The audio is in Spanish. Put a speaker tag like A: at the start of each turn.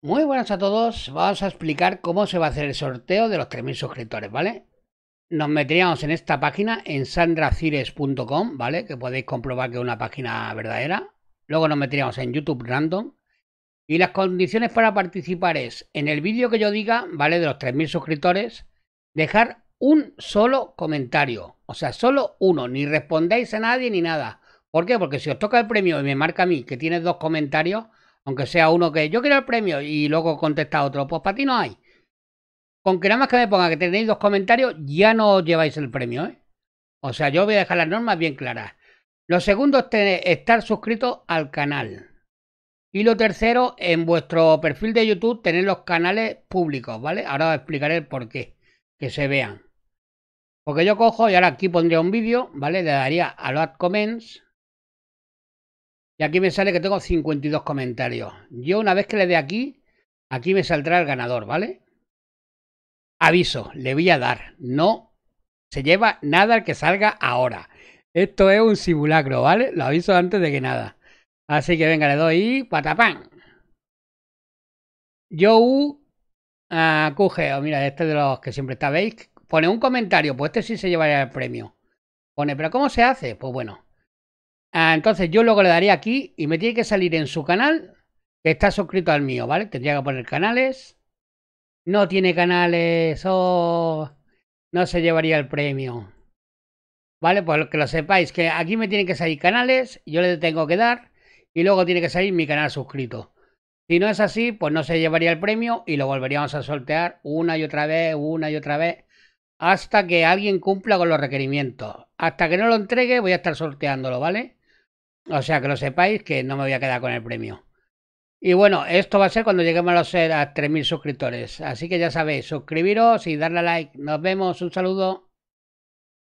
A: Muy buenas a todos, vamos a explicar cómo se va a hacer el sorteo de los 3.000 suscriptores, ¿vale? Nos meteríamos en esta página, en sandracires.com, ¿vale? Que podéis comprobar que es una página verdadera. Luego nos meteríamos en YouTube Random. Y las condiciones para participar es, en el vídeo que yo diga, ¿vale? De los 3.000 suscriptores, dejar un solo comentario. O sea, solo uno, ni respondáis a nadie ni nada. ¿Por qué? Porque si os toca el premio y me marca a mí que tienes dos comentarios, aunque sea uno que yo quiero el premio y luego contesta otro, pues para ti no hay. Con que nada más que me ponga que tenéis dos comentarios, ya no os lleváis el premio, ¿eh? O sea, yo voy a dejar las normas bien claras. Lo segundo es estar suscrito al canal. Y lo tercero, en vuestro perfil de YouTube tener los canales públicos, ¿vale? Ahora os explicaré el por qué, que se vean. Porque yo cojo y ahora aquí pondría un vídeo, ¿vale? Le daría a los Comments. Y aquí me sale que tengo 52 comentarios. Yo una vez que le dé aquí, aquí me saldrá el ganador, ¿vale? Aviso, le voy a dar. No se lleva nada el que salga ahora. Esto es un simulacro, ¿vale? Lo aviso antes de que nada. Así que venga, le doy y patapán. Yo uh, o mira, este de los que siempre está, ¿veis? Pone un comentario, pues este sí se llevaría el premio. Pone, pero ¿cómo se hace? Pues bueno, Ah, entonces yo luego le daría aquí y me tiene que salir en su canal, que está suscrito al mío, ¿vale? Tendría que poner canales. No tiene canales, o oh, no se llevaría el premio. ¿Vale? Pues que lo sepáis, que aquí me tienen que salir canales, yo le tengo que dar y luego tiene que salir mi canal suscrito. Si no es así, pues no se llevaría el premio y lo volveríamos a sortear una y otra vez, una y otra vez, hasta que alguien cumpla con los requerimientos. Hasta que no lo entregue voy a estar sorteándolo, ¿vale? O sea, que lo sepáis que no me voy a quedar con el premio. Y bueno, esto va a ser cuando lleguemos a los eh, a 3.000 suscriptores. Así que ya sabéis, suscribiros y darle like. Nos vemos, un saludo.